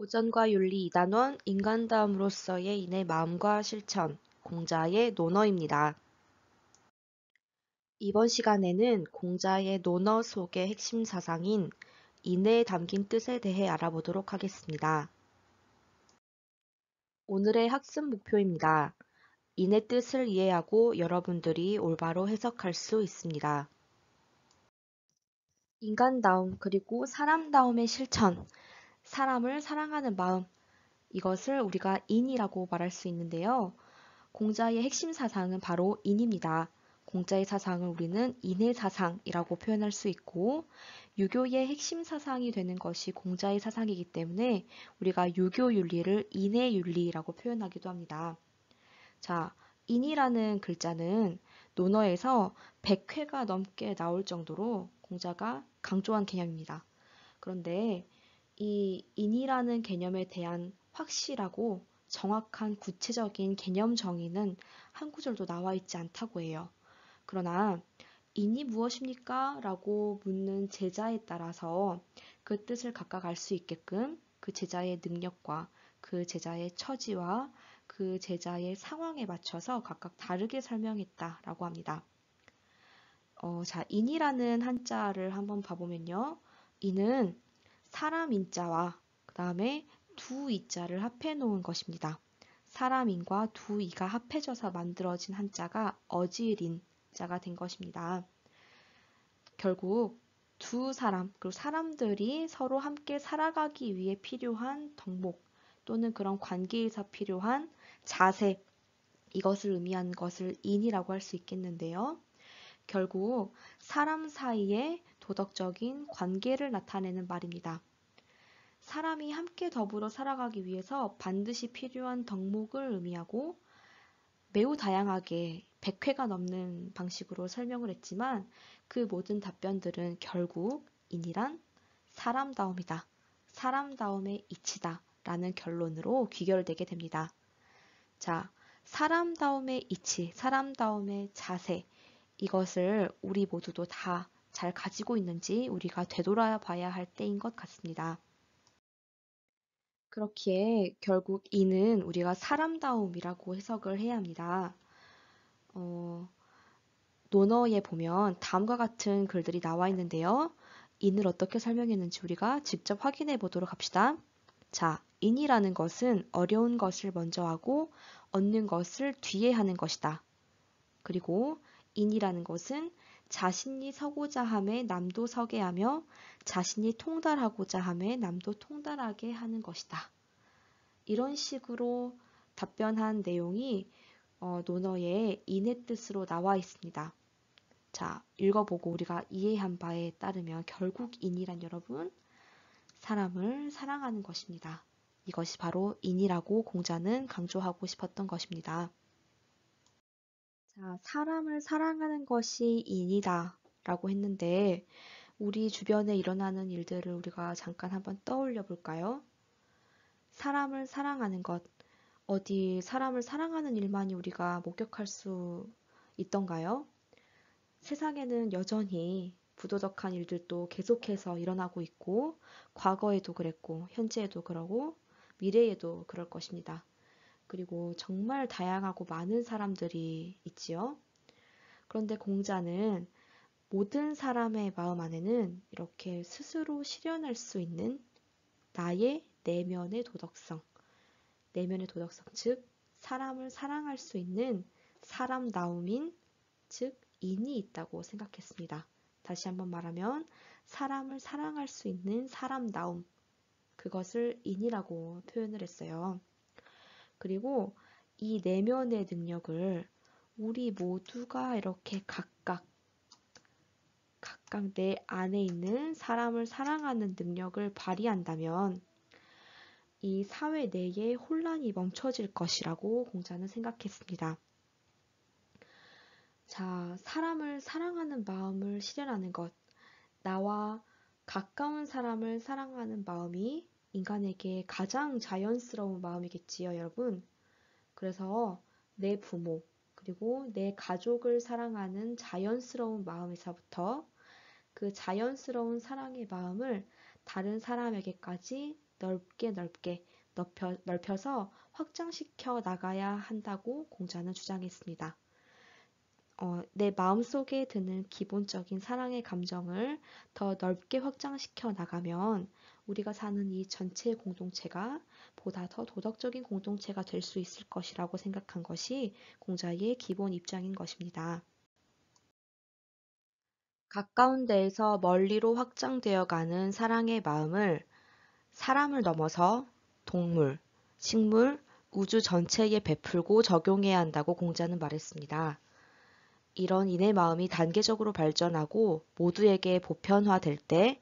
오전과 윤리 2단원 인간다움으로서의 인의 마음과 실천 공자의 논어입니다. 이번 시간에는 공자의 논어 속의 핵심 사상인 인내에 담긴 뜻에 대해 알아보도록 하겠습니다. 오늘의 학습 목표입니다. 인의 뜻을 이해하고 여러분들이 올바로 해석할 수 있습니다. 인간다움 그리고 사람다움의 실천 사람을 사랑하는 마음, 이것을 우리가 인이라고 말할 수 있는데요. 공자의 핵심 사상은 바로 인입니다. 공자의 사상을 우리는 인의 사상이라고 표현할 수 있고 유교의 핵심 사상이 되는 것이 공자의 사상이기 때문에 우리가 유교 윤리를 인의 윤리라고 표현하기도 합니다. 자, 인이라는 글자는 논어에서 100회가 넘게 나올 정도로 공자가 강조한 개념입니다. 그런데 이 인이라는 개념에 대한 확실하고 정확한 구체적인 개념 정의는 한 구절도 나와 있지 않다고 해요. 그러나 인이 무엇입니까? 라고 묻는 제자에 따라서 그 뜻을 각각 알 수 있게끔 그 제자의 능력과 그 제자의 처지와 그 제자의 상황에 맞춰서 각각 다르게 설명했다 라고 합니다. 어, 자, 인이라는 한자를 한번 봐보면요. 이는 사람 인자와 그 다음에 두 이자를 합해 놓은 것입니다. 사람인과 두 이가 합해져서 만들어진 한자가 어지린 자가 된 것입니다. 결국 두 사람 그리고 사람들이 서로 함께 살아가기 위해 필요한 덕목 또는 그런 관계에서 필요한 자세 이것을 의미하는 것을 인이라고 할 수 있겠는데요. 결국 사람 사이에 도덕적인 관계를 나타내는 말입니다. 사람이 함께 더불어 살아가기 위해서 반드시 필요한 덕목을 의미하고 매우 다양하게 100회가 넘는 방식으로 설명을 했지만 그 모든 답변들은 결국 인이란 사람다움이다. 사람다움의 이치다. 라는 결론으로 귀결되게 됩니다. 자, 사람다움의 이치, 사람다움의 자세, 이것을 우리 모두도 다잘 가지고 있는지 우리가 되돌아봐야 할 때인 것 같습니다. 그렇기에 결국 이는 우리가 사람다움이라고 해석을 해야 합니다. 어, 논어에 보면 다음과 같은 글들이 나와 있는데요. 인을 어떻게 설명했는지 우리가 직접 확인해 보도록 합시다. 자, 인이라는 것은 어려운 것을 먼저 하고 얻는 것을 뒤에 하는 것이다. 그리고 인이라는 것은 자신이 서고자 함에 남도 서게 하며 자신이 통달하고자 함에 남도 통달하게 하는 것이다. 이런 식으로 답변한 내용이 어, 논어의 인의 뜻으로 나와 있습니다. 자, 읽어보고 우리가 이해한 바에 따르면 결국 인이란 여러분 사람을 사랑하는 것입니다. 이것이 바로 인이라고 공자는 강조하고 싶었던 것입니다. 자, 사람을 사랑하는 것이 인이다 라고 했는데 우리 주변에 일어나는 일들을 우리가 잠깐 한번 떠올려 볼까요? 사람을 사랑하는 것, 어디 사람을 사랑하는 일만이 우리가 목격할 수 있던가요? 세상에는 여전히 부도덕한 일들도 계속해서 일어나고 있고, 과거에도 그랬고, 현재에도 그러고, 미래에도 그럴 것입니다. 그리고 정말 다양하고 많은 사람들이 있지요. 그런데 공자는 모든 사람의 마음 안에는 이렇게 스스로 실현할 수 있는 나의 내면의 도덕성, 내면의 도덕성, 즉, 사람을 사랑할 수 있는 사람다움인, 즉, 인이 있다고 생각했습니다. 다시 한번 말하면, 사람을 사랑할 수 있는 사람다움, 그것을 인이라고 표현을 했어요. 그리고 이 내면의 능력을 우리 모두가 이렇게 각각 각각 내 안에 있는 사람을 사랑하는 능력을 발휘한다면 이 사회 내에 혼란이 멈춰질 것이라고 공자는 생각했습니다. 자, 사람을 사랑하는 마음을 실현하는 것. 나와 가까운 사람을 사랑하는 마음이 인간에게 가장 자연스러운 마음이겠지요, 여러분. 그래서 내 부모, 그리고 내 가족을 사랑하는 자연스러운 마음에서부터 그 자연스러운 사랑의 마음을 다른 사람에게까지 넓게 넓게 넓혀, 넓혀서 확장시켜 나가야 한다고 공자는 주장했습니다. 어, 내 마음속에 드는 기본적인 사랑의 감정을 더 넓게 확장시켜 나가면 우리가 사는 이 전체 공동체가 보다 더 도덕적인 공동체가 될 수 있을 것이라고 생각한 것이 공자의 기본 입장인 것입니다. 가까운 데에서 멀리로 확장되어 가는 사랑의 마음을 사람을 넘어서 동물, 식물, 우주 전체에 베풀고 적용해야 한다고 공자는 말했습니다. 이런 인의 마음이 단계적으로 발전하고 모두에게 보편화될 때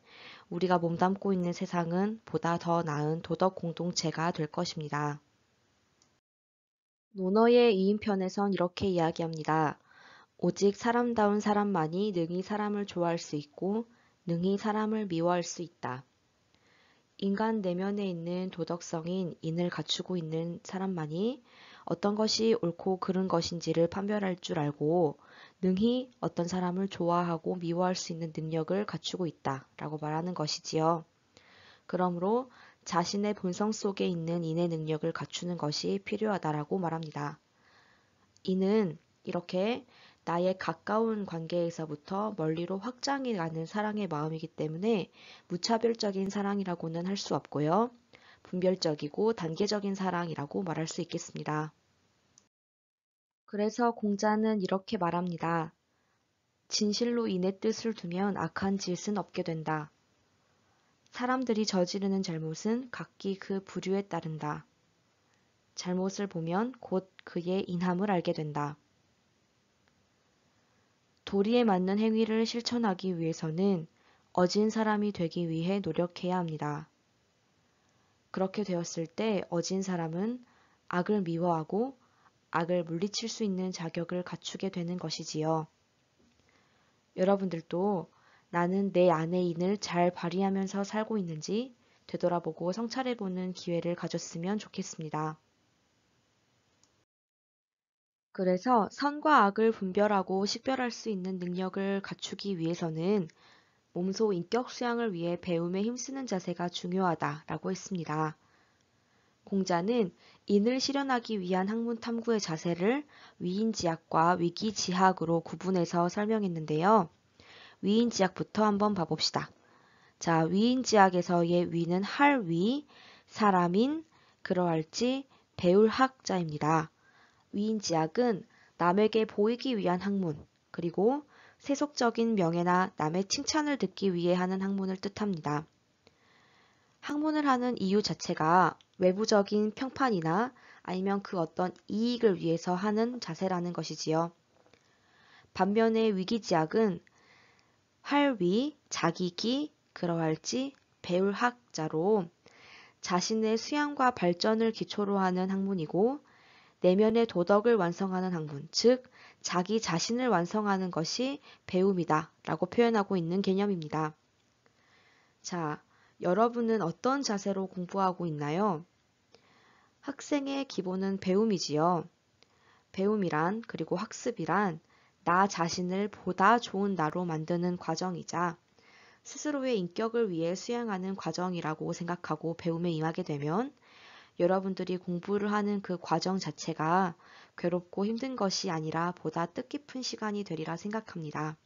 우리가 몸담고 있는 세상은 보다 더 나은 도덕 공동체가 될 것입니다. 논어의 2인편에선 이렇게 이야기합니다. 오직 사람다운 사람만이 능히 사람을 좋아할 수 있고 능히 사람을 미워할 수 있다. 인간 내면에 있는 도덕성인 인을 갖추고 있는 사람만이 어떤 것이 옳고 그른 것인지를 판별할 줄 알고 능히 어떤 사람을 좋아하고 미워할 수 있는 능력을 갖추고 있다 라고 말하는 것이지요. 그러므로 자신의 본성 속에 있는 인의 능력을 갖추는 것이 필요하다라고 말합니다. 이는 이렇게 나의 가까운 관계에서부터 멀리로 확장해 가는 사랑의 마음이기 때문에 무차별적인 사랑이라고는 할 수 없고요. 분별적이고 단계적인 사랑이라고 말할 수 있겠습니다. 그래서 공자는 이렇게 말합니다. 진실로 인의 뜻을 두면 악한 짓은 없게 된다. 사람들이 저지르는 잘못은 각기 그 부류에 따른다. 잘못을 보면 곧 그의 인함을 알게 된다. 도리에 맞는 행위를 실천하기 위해서는 어진 사람이 되기 위해 노력해야 합니다. 그렇게 되었을 때 어진 사람은 악을 미워하고 악을 물리칠 수 있는 자격을 갖추게 되는 것이지요. 여러분들도 나는 내 안의 인을 잘 발휘하면서 살고 있는지 되돌아보고 성찰해보는 기회를 가졌으면 좋겠습니다. 그래서 선과 악을 분별하고 식별할 수 있는 능력을 갖추기 위해서는 몸소 인격 수양을 위해 배움에 힘쓰는 자세가 중요하다라고 했습니다. 공자는 인을 실현하기 위한 학문 탐구의 자세를 위인지학과 위기지학으로 구분해서 설명했는데요. 위인지학부터 한번 봐봅시다. 자, 위인지학에서의 위는 할 위, 사람인, 그러할지, 배울 학자입니다. 위인지학은 남에게 보이기 위한 학문, 그리고 세속적인 명예나 남의 칭찬을 듣기 위해 하는 학문을 뜻합니다. 학문을 하는 이유 자체가 외부적인 평판이나 아니면 그 어떤 이익을 위해서 하는 자세라는 것이지요. 반면에 위기지학은 할위, 자기기, 그러할지, 배울학자로 자신의 수양과 발전을 기초로 하는 학문이고 내면의 도덕을 완성하는 학문, 즉 자기 자신을 완성하는 것이 배움이다 라고 표현하고 있는 개념입니다. 자, 여러분은 어떤 자세로 공부하고 있나요? 학생의 기본은 배움이지요. 배움이란 그리고 학습이란 나 자신을 보다 좋은 나로 만드는 과정이자 스스로의 인격을 위해 수행하는 과정이라고 생각하고 배움에 임하게 되면 여러분들이 공부를 하는 그 과정 자체가 괴롭고 힘든 것이 아니라 보다 뜻깊은 시간이 되리라 생각합니다.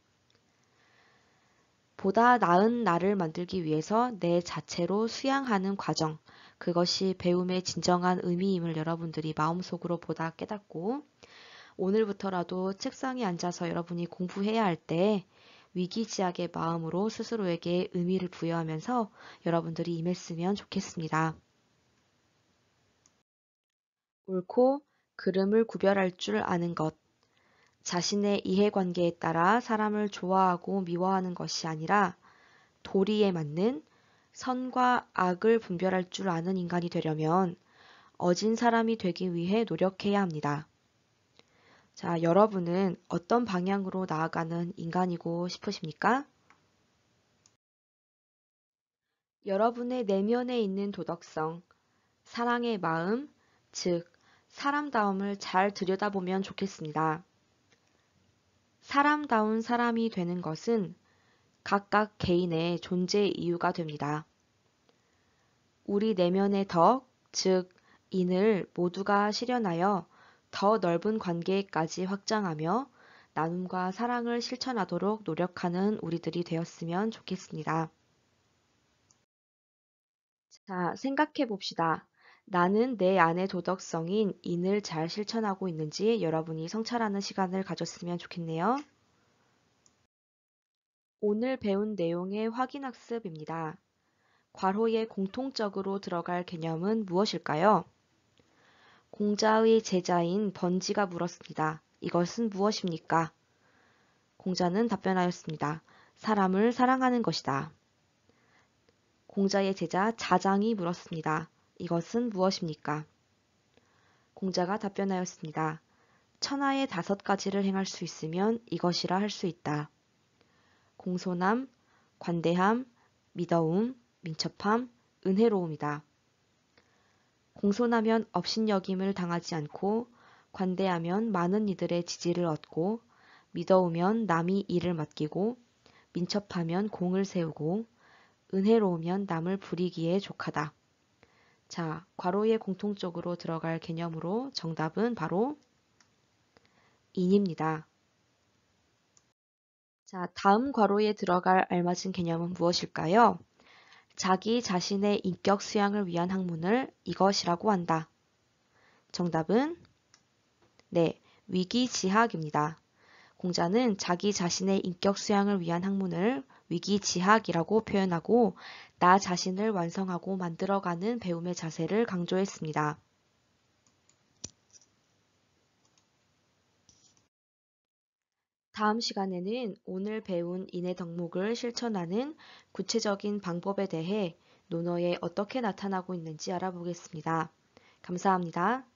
보다 나은 나를 만들기 위해서 내 자체로 수양하는 과정, 그것이 배움의 진정한 의미임을 여러분들이 마음속으로 보다 깨닫고, 오늘부터라도 책상에 앉아서 여러분이 공부해야 할 때 위기지약의 마음으로 스스로에게 의미를 부여하면서 여러분들이 임했으면 좋겠습니다. 옳고 그름을 구별할 줄 아는 것. 자신의 이해관계에 따라 사람을 좋아하고 미워하는 것이 아니라 도리에 맞는 선과 악을 분별할 줄 아는 인간이 되려면 어진 사람이 되기 위해 노력해야 합니다. 자, 여러분은 어떤 방향으로 나아가는 인간이고 싶으십니까? 여러분의 내면에 있는 도덕성, 사랑의 마음, 즉, 사람다움을 잘 들여다보면 좋겠습니다. 사람다운 사람이 되는 것은 각각 개인의 존재 이유가 됩니다. 우리 내면의 덕, 즉 인을 모두가 실현하여 더 넓은 관계까지 확장하며 나눔과 사랑을 실천하도록 노력하는 우리들이 되었으면 좋겠습니다. 자, 생각해 봅시다. 나는 내 안의 도덕성인 인을 잘 실천하고 있는지 여러분이 성찰하는 시간을 가졌으면 좋겠네요. 오늘 배운 내용의 확인 학습입니다. 괄호에 공통적으로 들어갈 개념은 무엇일까요? 공자의 제자인 번지가 물었습니다. 이것은 무엇입니까? 공자는 답변하였습니다. 사람을 사랑하는 것이다. 공자의 제자 자장이 물었습니다. 이것은 무엇입니까? 공자가 답변하였습니다. 천하의 다섯 가지를 행할 수 있으면 이것이라 할 수 있다. 공손함, 관대함, 믿어움, 민첩함, 은혜로움이다. 공손하면 업신여김을 당하지 않고 관대하면 많은 이들의 지지를 얻고 믿어오면 남이 일을 맡기고 민첩하면 공을 세우고 은혜로우면 남을 부리기에 족하다. 자, 괄호의 공통적으로 들어갈 개념으로 정답은 바로 인입니다. 자, 다음 괄호에 들어갈 알맞은 개념은 무엇일까요? 자기 자신의 인격 수양을 위한 학문을 이것이라고 한다. 정답은 네, 위기지학입니다. 공자는 자기 자신의 인격 수양을 위한 학문을 위기지학이라고 표현하고 나 자신을 완성하고 만들어가는 배움의 자세를 강조했습니다. 다음 시간에는 오늘 배운 인의 덕목을 실천하는 구체적인 방법에 대해 논어에 어떻게 나타나고 있는지 알아보겠습니다. 감사합니다.